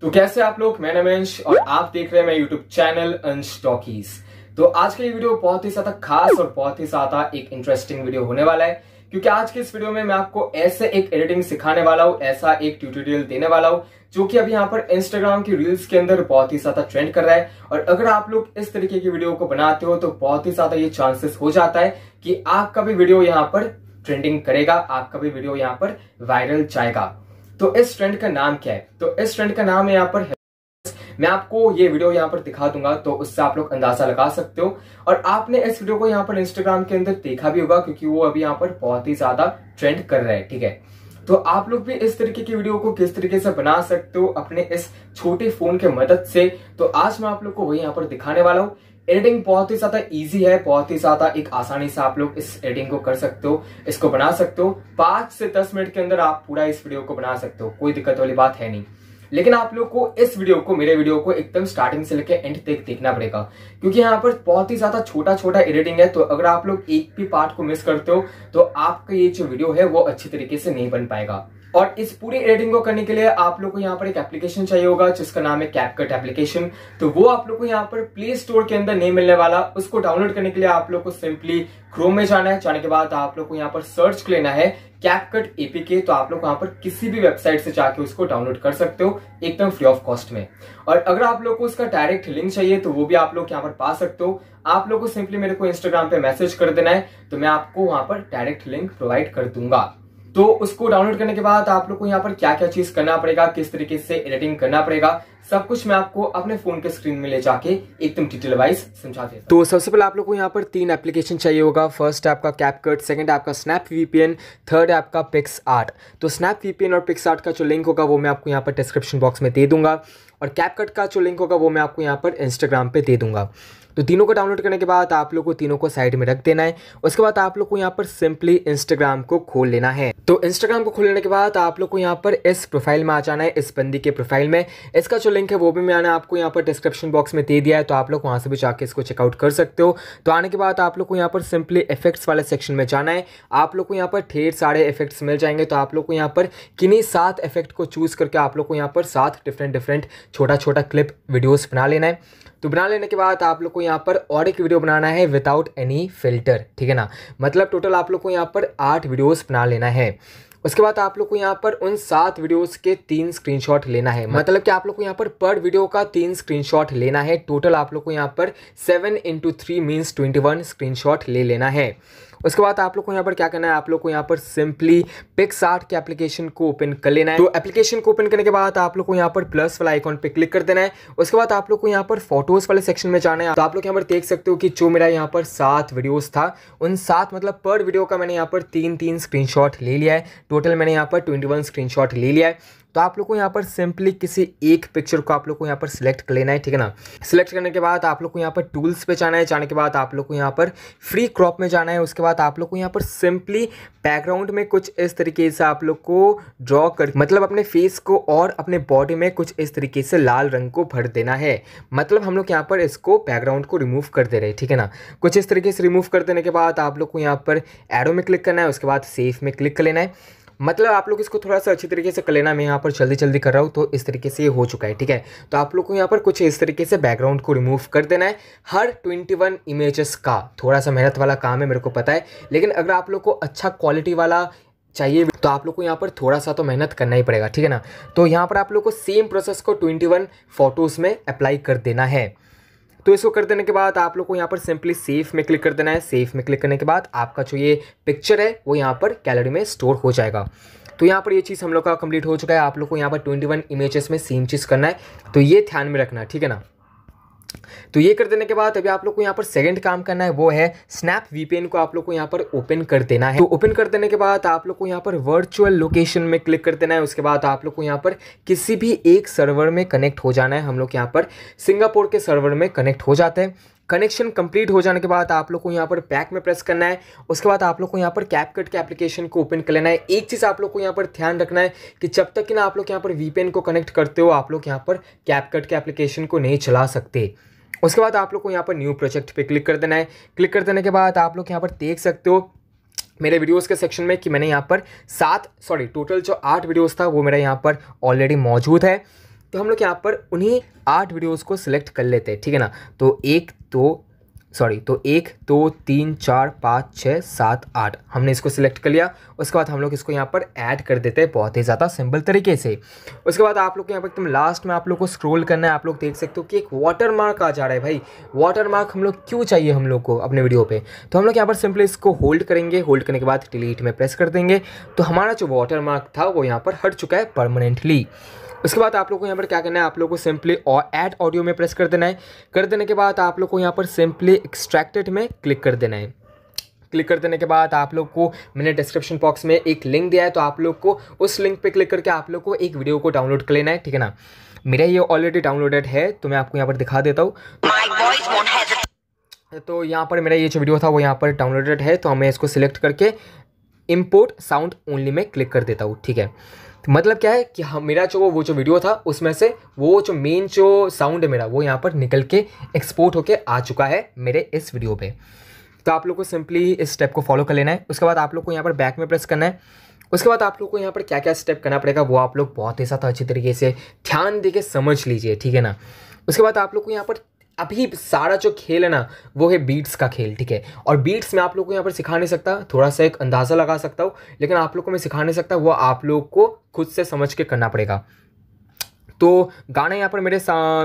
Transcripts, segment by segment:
तो कैसे आप लोग मैं नमेंश और आप देख रहे हैं मैं यूट्यूब चैनल अंश टॉकीज तो आज का ये वीडियो बहुत ही ज्यादा खास और बहुत ही ज्यादा एक इंटरेस्टिंग वीडियो होने वाला है क्योंकि आज के इस वीडियो में मैं आपको ऐसे एक एडिटिंग सिखाने वाला हूँ ऐसा एक ट्यूटोरियल देने वाला हूँ जो कि अभी यहाँ पर इंस्टाग्राम की रील्स के अंदर बहुत ही ज्यादा ट्रेंड कर रहा है और अगर आप लोग इस तरीके की वीडियो को बनाते हो तो बहुत ही ज्यादा ये चांसेस हो जाता है कि आपका भी वीडियो यहाँ पर ट्रेंडिंग करेगा आपका भी वीडियो यहाँ पर वायरल जाएगा तो इस ट्रेंड का नाम क्या है तो इस ट्रेंड का नाम यहाँ पर है मैं आपको ये वीडियो यहाँ पर दिखा दूंगा तो उससे आप लोग अंदाजा लगा सकते हो और आपने इस वीडियो को यहाँ पर इंस्टाग्राम के अंदर देखा भी होगा क्योंकि वो अभी यहाँ पर बहुत ही ज्यादा ट्रेंड कर रहा है ठीक है तो आप लोग भी इस तरीके की वीडियो को किस तरीके से बना सकते हो अपने इस छोटे फोन के मदद से तो आज मैं आप लोग को वही यहाँ पर दिखाने वाला हूँ एडिटिंग बहुत ही ज्यादा इजी है बहुत ही ज्यादा एक आसानी से आप लोग इस एडिटिंग को कर सकते हो इसको बना सकते हो पांच से दस मिनट के अंदर आप पूरा इस वीडियो को बना सकते हो कोई दिक्कत वाली बात है नहीं लेकिन आप लोग को इस वीडियो को मेरे वीडियो को एकदम स्टार्टिंग से लेकर एंड तक देखना पड़ेगा क्योंकि यहाँ पर बहुत ही ज्यादा छोटा छोटा एडिटिंग है तो अगर आप लोग एक भी पार्ट को मिस करते हो तो आपका ये जो वीडियो है वो अच्छी तरीके से नहीं बन पाएगा और इस पूरी एडिटिंग को करने के लिए आप लोग को यहाँ पर एक एप्लीकेशन चाहिए होगा जिसका नाम है कैपकट एप्लीकेशन तो वो आप लोग को यहाँ पर प्ले स्टोर के अंदर नहीं मिलने वाला उसको डाउनलोड करने के लिए आप लोग को सिंपली क्रोम में जाना है जाने के बाद आप लोग को यहाँ पर सर्च लेना है कैपकट एपीके तो आप लोग यहाँ पर किसी भी वेबसाइट से जाके उसको डाउनलोड कर सकते हो एकदम फ्री ऑफ कॉस्ट में और अगर आप लोग को उसका डायरेक्ट लिंक चाहिए तो वो भी आप लोग यहाँ पर पा सकते हो आप लोग को सिंपली मेरे को इंस्टाग्राम पे मैसेज कर देना है तो मैं आपको वहां पर डायरेक्ट लिंक प्रोवाइड कर दूंगा तो उसको डाउनलोड करने के बाद आप लोग को यहाँ पर क्या क्या चीज करना पड़ेगा किस तरीके से एडिटिंग करना पड़ेगा सब कुछ मैं आपको अपने फोन के स्क्रीन में ले जाके एकदम डिटेल वाइज समझा देता तो सबसे पहले आप लोग को यहाँ पर तीन एप्लीकेशन चाहिए होगा फर्स्ट आपका कैपकट सेकंड आपका स्नैप वीपीएन थर्ड आपका पिक्स आर्ट तो स्नैप वीपीएन और पिक्स आर्ट का जो लिंक होगा वो मैं आपको यहाँ पर डिस्क्रिप्शन बॉक्स में दे दूंगा और कैपकट का जो लिंक होगा वो मैं आपको यहाँ पर इंस्टाग्राम पर दे दूंगा तो तीनों को डाउनलोड करने के बाद आप लोग को तीनों को साइड में रख देना है उसके बाद आप लोग को यहाँ पर सिंपली इंस्टाग्राम को खोल लेना है तो इंस्टाग्राम को खोलने के बाद आप लोग को यहाँ पर इस प्रोफाइल में आ जाना है इस बंदी के प्रोफाइल में इसका जो जो लिंक है वो भी मैंने आपको यहाँ पर डिस्क्रिप्शन बॉक्स में दे दिया है तो आप लोग वहाँ से भी जाके इसको चेकआउट कर सकते हो तो आने के बाद आप लोग को यहाँ पर सिंपली इफेक्ट्स वाले सेक्शन में जाना है आप लोग को यहाँ पर ढेर सारे इफेक्ट्स मिल जाएंगे तो आप लोग को यहाँ पर किन्हीं सात इफेक्ट को चूज़ करके आप लोग को यहाँ पर सात डिफरेंट डिफरेंट छोटा छोटा क्लिप वीडियोज़ बना लेना है तो बना लेने के बाद आप लोग को यहाँ पर और एक वीडियो बनाना है विदाउट एनी फिल्टर ठीक है ना मतलब टोटल आप लोग को यहाँ पर आठ वीडियोज़ बना लेना है उसके बाद आप लोग को यहाँ पर उन सात वीडियोस के तीन स्क्रीनशॉट लेना है मतलब कि आप लोग को यहाँ पर पर वीडियो का तीन स्क्रीनशॉट लेना है टोटल आप लोग को यहाँ पर seven into three means twenty one screenshot ले लेना है उसके बाद आप लोग को यहाँ पर क्या करना है आप लोग को यहाँ पर सिंपली पिक्स के एप्लीकेशन को ओपन कर लेना है तो एप्लीकेशन को ओपन करने के बाद आप लोग को यहाँ पर प्लस वाला आइकॉन पे क्लिक कर देना है उसके बाद आप लोग को यहाँ पर फोटोज वाले सेक्शन में जाना है तो आप लोग यहाँ पर देख सकते हो कि जो मेरा यहाँ पर सात वीडियोज था उन सात मतलब पर वीडियो का मैंने यहाँ पर तीन तीन स्क्रीनशॉट ले लिया है टोटल मैंने यहाँ पर ट्वेंटी वन स्क्रीनशॉट ले लिया है तो आप लोग को यहाँ पर सिंपली किसी एक पिक्चर को आप लोग को यहाँ पर सिलेक्ट कर लेना है ठीक है ना सिलेक्ट करने के बाद आप लोग को यहाँ पर टूल्स पे जाना है जाने के बाद आप लोग को यहाँ पर फ्री क्रॉप में जाना है उसके बाद आप लोग को यहाँ पर सिंपली बैकग्राउंड में कुछ इस तरीके से आप लोग को ड्रॉ कर मतलब अपने फेस को और अपने बॉडी में कुछ इस तरीके से लाल रंग को भर देना है मतलब हम लोग यहाँ पर इसको बैकग्राउंड को रिमूव कर दे रहे ठीक है ना कुछ इस तरीके से रिमूव कर देने के बाद आप लोग को यहाँ पर एरो में क्लिक करना है उसके बाद सेफ में क्लिक कर लेना है मतलब आप लोग इसको थोड़ा सा अच्छी तरीके से कर लेना मैं यहाँ पर जल्दी जल्दी कर रहा हूँ तो इस तरीके से ये हो चुका है ठीक है तो आप लोग को यहाँ पर कुछ इस तरीके से बैकग्राउंड को रिमूव कर देना है हर ट्वेंटी वन इमेजेस का थोड़ा सा मेहनत वाला काम है मेरे को पता है लेकिन अगर आप लोग को अच्छा क्वालिटी वाला चाहिए तो आप लोग को यहाँ पर थोड़ा सा तो मेहनत करना ही पड़ेगा ठीक है ना तो यहाँ पर आप लोग को सेम प्रोसेस को ट्वेंटी वन फोटोज़ में अप्लाई कर देना है तो इसको कर देने के बाद आप लोग को यहाँ पर सिंपली सेफ में क्लिक कर देना है सेफ में क्लिक करने के बाद आपका जो ये पिक्चर है वो यहाँ पर गैलरी में स्टोर हो जाएगा तो यहाँ पर ये चीज़ हम लोग का कंप्लीट हो चुका है आप लोग को यहाँ पर ट्वेंटी वन इमेजेस में सेम चीज़ करना है तो ये ध्यान में रखना ठीक है ना तो ये कर देने के बाद अभी आप लोग को यहाँ पर सेकेंड काम करना है वो है स्नैप वीपीएन को आप लोग को यहाँ पर ओपन कर देना है तो ओपन कर देने के बाद आप लोग को यहाँ पर वर्चुअल लोकेशन में क्लिक कर देना है उसके बाद आप लोग को यहाँ पर किसी भी एक सर्वर में कनेक्ट हो जाना है हम लोग यहाँ पर सिंगापुर के सर्वर में कनेक्ट हो जाते हैं कनेक्शन कंप्लीट हो जाने के बाद आप लोग को यहाँ पर पैक में प्रेस करना है उसके बाद आप लोग को यहाँ पर कैपकट के एप्लीकेशन को ओपन कर लेना है एक चीज़ आप लोग को यहाँ पर ध्यान रखना है कि जब तक कि ना आप लोग यहाँ पर वीपीएन को कनेक्ट करते हो आप लोग यहाँ पर कैपकट के एप्लीकेशन को नहीं चला सकते उसके बाद आप लोग को यहाँ पर न्यू प्रोजेक्ट पे क्लिक कर देना है क्लिक कर देने के बाद आप लोग यहाँ पर देख सकते हो मेरे वीडियोस के सेक्शन में कि मैंने यहाँ पर सात सॉरी टोटल जो आठ वीडियोस था वो मेरा यहाँ पर ऑलरेडी मौजूद है तो हम लोग यहाँ पर उन्हीं आठ वीडियोस को सिलेक्ट कर लेते हैं ठीक है ना तो एक दो तो, सॉरी तो एक दो तो, तीन चार पाँच छः सात आठ हमने इसको सिलेक्ट कर लिया उसके बाद हम लोग इसको यहाँ पर ऐड कर देते हैं बहुत ही ज़्यादा सिंपल तरीके से उसके बाद आप लोग को यहाँ पर एकदम लास्ट में आप लोग को स्क्रोल करना है आप लोग देख सकते हो कि एक वाटर मार्क आ जा रहा है भाई वाटर मार्क हम लोग क्यों चाहिए हम लोग को अपने वीडियो पर तो हम लोग यहाँ पर सिंपली इसको होल्ड करेंगे होल्ड करने के बाद डिलीट में प्रेस कर देंगे तो हमारा जो वाटर मार्क था वो यहाँ पर हट चुका है परमानेंटली उसके बाद आप लोग को यहाँ पर क्या करना है आप लोग को सिंपली और ऐड ऑडियो में प्रेस कर देना है कर देने के बाद आप लोग को यहाँ पर सिंपली एक्सट्रैक्टेड में क्लिक कर देना है क्लिक कर देने के बाद आप लोग को मैंने डिस्क्रिप्शन बॉक्स में एक लिंक दिया है तो आप लोग को उस लिंक पे क्लिक करके आप लोग को एक वीडियो को डाउनलोड कर लेना है ठीक है ना मेरा ये ऑलरेडी डाउनलोडेड है तो मैं आपको यहाँ पर दिखा देता हूँ तो यहाँ पर मेरा ये जो वीडियो था वो यहाँ पर डाउनलोडेड है तो मैं इसको सिलेक्ट करके इम्पोर्ट साउंड ओनली में क्लिक कर देता हूँ ठीक है तो मतलब क्या है कि हम मेरा जो वो जो वीडियो था उसमें से वो जो मेन जो साउंड है मेरा वो यहाँ पर निकल के एक्सपोर्ट होके आ चुका है मेरे इस वीडियो पे तो आप लोग को सिंपली इस स्टेप को फॉलो कर लेना है उसके बाद आप लोग को यहाँ पर बैक में प्रेस करना है उसके बाद आप लोग को यहाँ पर क्या क्या स्टेप करना पड़ेगा वो आप लोग बहुत ही साथ अच्छी तरीके से ध्यान दे के समझ लीजिए ठीक है ना उसके बाद आप लोग को यहाँ पर अभी सारा जो खेल है ना वो है बीट्स का खेल ठीक है और बीट्स में आप लोग को यहाँ पर सिखा नहीं सकता थोड़ा सा एक अंदाज़ा लगा सकता हूँ लेकिन आप लोग को मैं सिखा नहीं सकता वो आप लोग को खुद से समझ के करना पड़ेगा तो गाना यहाँ पर मेरे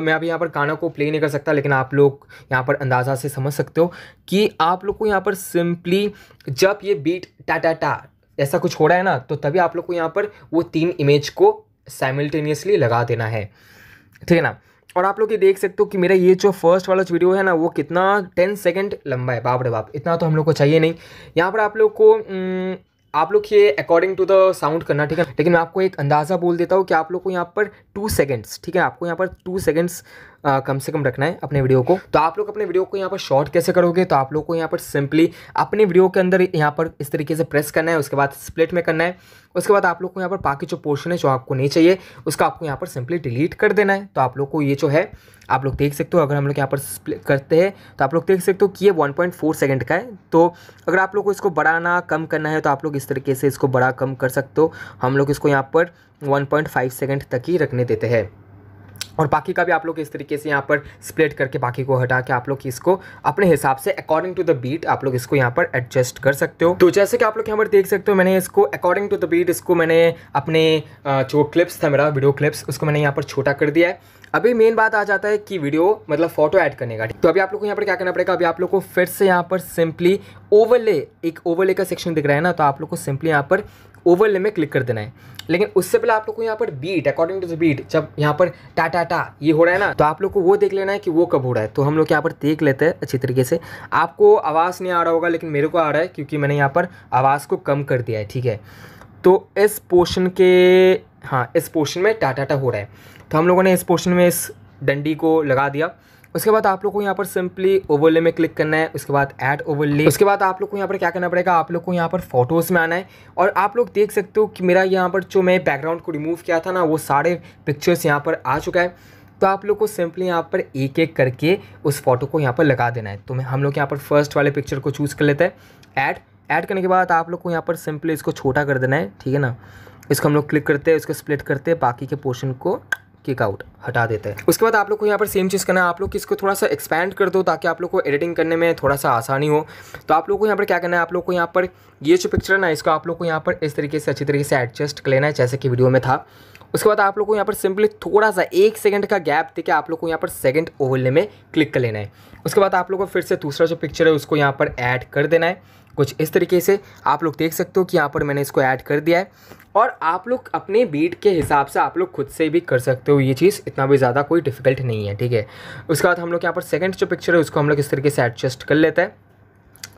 मैं अभी यहाँ पर गाना को प्ले नहीं कर सकता लेकिन आप लोग यहाँ पर अंदाज़ा से समझ सकते हो कि आप लोग को यहाँ पर सिंपली जब ये बीट टा टा टा ऐसा कुछ हो रहा है ना तो तभी आप लोग को यहाँ पर वो तीन इमेज को साइमल्टेनियसली लगा देना है ठीक है ना और आप लोग ये देख सकते हो कि मेरा ये जो फर्स्ट वाला वीडियो है ना वो कितना टेन सेकेंड लंबा है बाप रे बाप इतना तो हम लोग को चाहिए नहीं यहाँ पर आप लोग को आप लोग ये अकॉर्डिंग टू द साउंड करना ठीक है लेकिन मैं आपको एक अंदाज़ा बोल देता हूँ कि आप लोग को यहाँ पर टू सेकेंड्स ठीक है आपको यहाँ पर टू सेकेंड्स आ, कम से कम रखना है अपने वीडियो को तो आप लोग अपने वीडियो को यहाँ पर शॉर्ट कैसे करोगे तो आप लोग को यहाँ पर सिंपली अपने वीडियो के अंदर यहाँ पर इस तरीके से प्रेस करना है उसके बाद स्प्लिट में करना है उसके बाद आप लोग को यहाँ पर बाकी जो पोर्शन है जो आपको नहीं चाहिए उसका आपको यहाँ पर सिंपली डिलीट कर देना है तो आप लोग को ये जो है आप लोग देख सकते हो अगर हम लोग यहाँ पर स्प्लिट करते हैं तो आप लोग देख सकते हो कि ये 1.4 सेकेंड का है तो अगर आप लोग को इसको बढ़ाना कम करना है तो आप लोग इस तरीके से इसको बड़ा कम कर सकते हो हम लोग इसको यहाँ पर वन पॉइंट तक ही रखने देते हैं और बाकी का भी आप लोग इस तरीके से यहाँ पर स्प्लिट करके बाकी को हटा के आप लोग इसको अपने हिसाब से अकॉर्डिंग टू द बीट आप लोग इसको यहाँ पर एडजस्ट कर सकते हो तो जैसे कि आप लोग यहाँ पर देख सकते हो मैंने इसको अकॉर्डिंग टू द बीट इसको मैंने अपने जो क्लिप्स था मेरा वीडियो क्लिप्स उसको मैंने यहाँ पर छोटा कर दिया है अभी मेन बात आ जाता है कि वीडियो मतलब फोटो ऐड करने का तो अभी आप लोग को यहाँ पर क्या करना पड़ेगा अभी आप लोग को फिर से यहाँ पर सिंपली ओवरले एक ओवरले का सेक्शन दिख रहा है ना तो आप लोग को सिंपली यहाँ पर ओवरले में क्लिक कर देना है लेकिन उससे पहले आप लोग को यहाँ पर beat according to the beat जब यहाँ पर टा टा टा ये हो रहा है ना तो आप लोग को वो देख लेना है कि वो कब हो रहा है तो हम लोग यहाँ पर देख लेते हैं अच्छी तरीके से आपको आवाज़ नहीं आ रहा होगा लेकिन मेरे को आ रहा है क्योंकि मैंने यहाँ पर आवाज़ को कम कर दिया है ठीक है तो इस पोर्शन के हाँ इस पोर्शन में टाटा टा हो रहा है तो हम लोगों ने इस पोर्शन में इस डंडी को लगा दिया उसके बाद आप लोग को यहाँ पर सिंपली ओवरले में क्लिक करना है उसके बाद ऐड ओवरले उसके बाद आप लोग को यहाँ पर क्या करना पड़ेगा आप लोग को यहाँ पर फोटोज़ में आना है और आप लोग देख सकते हो कि मेरा यहाँ पर जो मैं बैकग्राउंड को रिमूव किया था ना वो सारे पिक्चर्स यहाँ पर आ चुका है तो आप लोग को सिंपली यहाँ पर एक एक करके उस फोटो को यहाँ पर लगा देना है तो हम लोग यहाँ पर फर्स्ट वाले पिक्चर को चूज़ कर लेते हैं ऐड ऐड करने के बाद आप लोग को यहाँ पर सिंपली इसको छोटा कर देना है ठीक है ना इसको हम लोग क्लिक करते हैं इसको स्प्लिट करते हैं बाकी के पोर्शन को किक आउट हटा देते हैं उसके बाद आप लोग को यहाँ पर सेम चीज़ करना है आप लोग इसको थोड़ा सा एक्सपैंड कर दो ताकि आप लोग को एडिटिंग करने में थोड़ा सा आसानी हो तो आप लोग को यहाँ पर क्या करना है आप लोग को यहाँ पर ये जो पिक्चर है ना इसको आप लोग को यहाँ पर इस तरीके से अच्छी तरीके से एडजस्ट लेना है जैसे कि वीडियो में था उसके बाद आप लोग को यहाँ पर सिंपली थोड़ा सा एक सेकंड का गैप देके आप लोग को यहाँ पर सेकंड ओवरले में क्लिक कर लेना है उसके बाद आप लोग को फिर से दूसरा जो पिक्चर है उसको यहाँ पर ऐड कर देना है कुछ इस तरीके से आप लोग देख सकते हो कि यहाँ पर मैंने इसको ऐड कर दिया है और आप लोग अपने बीट के हिसाब से आप लोग खुद से भी कर सकते हो ये चीज़ इतना भी ज़्यादा कोई डिफिकल्ट नहीं है ठीक है उसके बाद हम लोग यहाँ पर सेकंड जो पिक्चर है उसको हम लोग इस तरीके से एडजस्ट कर लेते हैं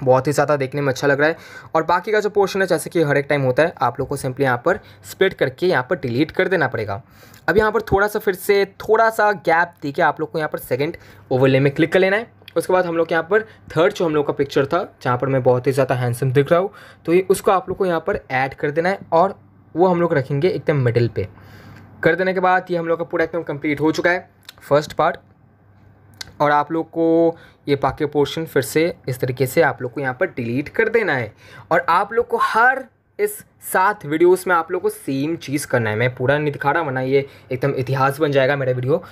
बहुत ही ज़्यादा देखने में अच्छा लग रहा है और बाकी का जो पोर्शन है जैसे कि हर एक टाइम होता है आप लोग को सिंपली यहाँ पर स्प्लिट करके यहाँ पर डिलीट कर देना पड़ेगा अब यहाँ पर थोड़ा सा फिर से थोड़ा सा गैप दे के आप लोग को यहाँ पर सेकेंड ओवरले में क्लिक कर लेना है उसके बाद हम लोग यहाँ पर थर्ड जो हम लोग का पिक्चर था जहाँ पर मैं बहुत ही ज़्यादा हैंडसम दिख रहा हूँ तो ये उसको आप लोग को यहाँ पर ऐड कर देना है और वो हम लोग रखेंगे एकदम मिडिल पे कर देने के बाद ये हम लोग का पूरा एकदम कंप्लीट हो चुका है फर्स्ट पार्ट और आप लोग को ये बाकी पोर्शन फिर से इस तरीके से आप लोग को यहाँ पर डिलीट कर देना है और आप लोग को हर इस सात वीडियोस में आप लोग को सेम चीज़ करना है मैं पूरा नहीं दिखा रहा वरना ये एकदम इतिहास बन जाएगा मेरा वीडियो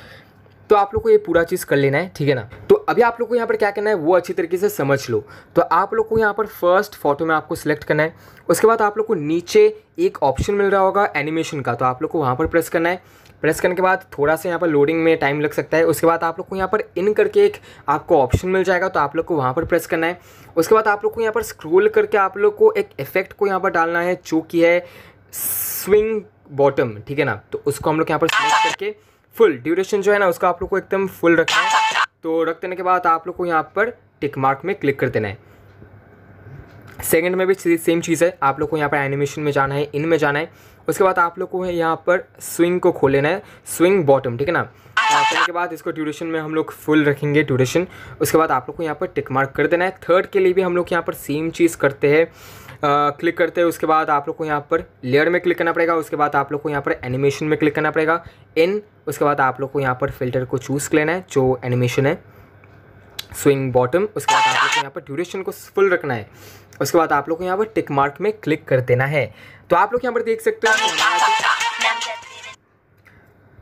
तो आप लोग को ये पूरा चीज़ कर लेना है ठीक है ना तो अभी आप लोग को यहाँ पर क्या करना है वो अच्छी तरीके से समझ लो तो आप लोग को यहाँ पर फर्स्ट फोटो में आपको सिलेक्ट करना है उसके बाद आप लोग को नीचे एक ऑप्शन मिल रहा होगा एनिमेशन का तो आप लोग को वहाँ पर प्रेस करना है प्रेस करने के बाद थोड़ा सा यहाँ पर लोडिंग में टाइम लग सकता है उसके बाद आप लोग को यहाँ पर इन करके एक आपको ऑप्शन मिल जाएगा तो आप लोग को वहाँ पर प्रेस करना है उसके बाद आप लोग को यहाँ पर स्क्रोल करके आप लोग को एक इफेक्ट को यहाँ पर डालना है जो कि है स्विंग बॉटम ठीक है ना तो उसको हम लोग यहाँ पर सिलेक्ट करके फुल ड्यूरेशन जो है ना उसको आप लोग को एकदम फुल रखना है तो रख देने के बाद आप लोग को यहाँ पर टिक मार्क में क्लिक कर देना है सेकंड में भी सेम चीज़ है आप लोग को यहाँ पर एनिमेशन में जाना है इन में जाना है उसके बाद आप लोग को है यहाँ पर स्विंग को खोल लेना है स्विंग बॉटम ठीक है ना करने हाँ, के बाद इसको ड्यूरेशन में हम लोग फुल रखेंगे ड्यूरेशन उसके बाद आप लोग को यहाँ पर टिक मार्क कर देना है थर्ड के लिए भी हम लोग यहाँ पर सेम चीज़ करते हैं क्लिक करते हैं उसके बाद आप लोग को यहाँ पर लेयर में क्लिक करना पड़ेगा उसके बाद आप लोग को यहाँ पर एनिमेशन में क्लिक करना पड़ेगा इन उसके बाद आप लोग को यहाँ पर फिल्टर को चूज़ लेना है जो एनिमेशन है स्विंग बॉटम उसके बाद आपको यहाँ पर ड्यूरेशन को फुल रखना है उसके बाद आप लोग को यहाँ पर टिक मार्क में क्लिक कर देना है तो आप लोग यहाँ पर देख सकते हो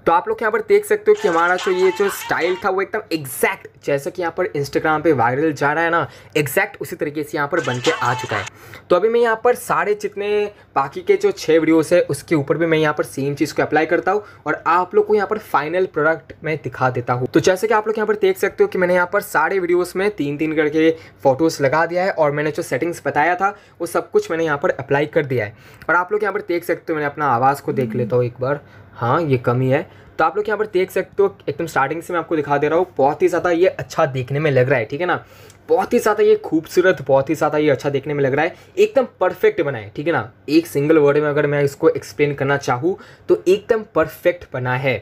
तो आप लोग यहाँ पर देख सकते हो कि हमारा जो ये जो स्टाइल था वो एकदम एग्जैक्ट जैसे कि यहाँ पर इंस्टाग्राम पे वायरल जा रहा है ना एग्जैक्ट उसी तरीके से यहाँ पर बन के आ चुका है तो अभी मैं यहाँ पर सारे जितने बाकी के जो छः वीडियोस है उसके ऊपर भी मैं यहाँ पर सेम चीज़ को अप्लाई करता हूँ और आप लोग को यहाँ पर फाइनल प्रोडक्ट मैं दिखा देता हूँ तो जैसे कि आप लोग यहाँ पर देख सकते हो कि मैंने यहाँ पर सारे वीडियोज़ में तीन तीन करके फ़ोटोज़ लगा दिया है और मैंने जो सेटिंग्स बताया था वो सब कुछ मैंने यहाँ पर अप्लाई कर दिया है और आप लोग यहाँ पर देख सकते हो मैंने अपना आवाज़ को देख लेता हूँ एक बार हाँ ये कमी है तो आप लोग यहाँ पर देख सकते हो एकदम स्टार्टिंग से मैं आपको दिखा दे रहा हूँ बहुत ही ज़्यादा ये अच्छा देखने में लग रहा है ठीक है ना बहुत ही ज़्यादा ये खूबसूरत बहुत ही ज़्यादा ये अच्छा देखने में लग रहा है एकदम परफेक्ट बना है ठीक है ना एक सिंगल वर्ड में अगर मैं इसको एक्सप्लेन करना चाहूँ तो एकदम परफेक्ट बना है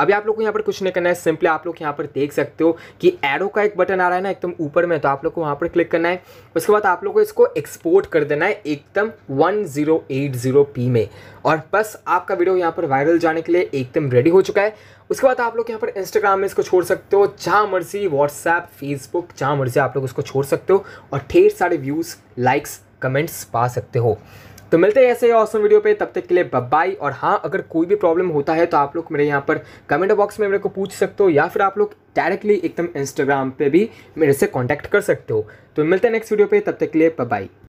अभी आप लोग को यहाँ पर कुछ नहीं करना है सिंपली आप लोग यहाँ पर देख सकते हो कि एरो का एक बटन आ रहा है ना एकदम ऊपर में तो आप लोग को वहाँ पर क्लिक करना है उसके बाद आप लोग को इसको एक्सपोर्ट कर देना है एकदम 1080p में और बस आपका वीडियो यहाँ पर वायरल जाने के लिए एकदम रेडी हो चुका है उसके बाद आप लोग यहाँ पर इंस्टाग्राम में इसको छोड़ सकते हो जहाँ मर्जी व्हाट्सएप फेसबुक जहाँ मर्जी आप लोग इसको छोड़ सकते हो और ढेर सारे व्यूज़ लाइक्स कमेंट्स पा सकते हो तो मिलते हैं ऐसे ऑसम वीडियो पे तब तक के लिए बाय और हाँ अगर कोई भी प्रॉब्लम होता है तो आप लोग मेरे यहाँ पर कमेंट बॉक्स में मेरे को पूछ सकते हो या फिर आप लोग डायरेक्टली एकदम इंस्टाग्राम पे भी मेरे से कांटेक्ट कर सकते हो तो मिलते हैं नेक्स्ट वीडियो पे तब तक के लिए बाय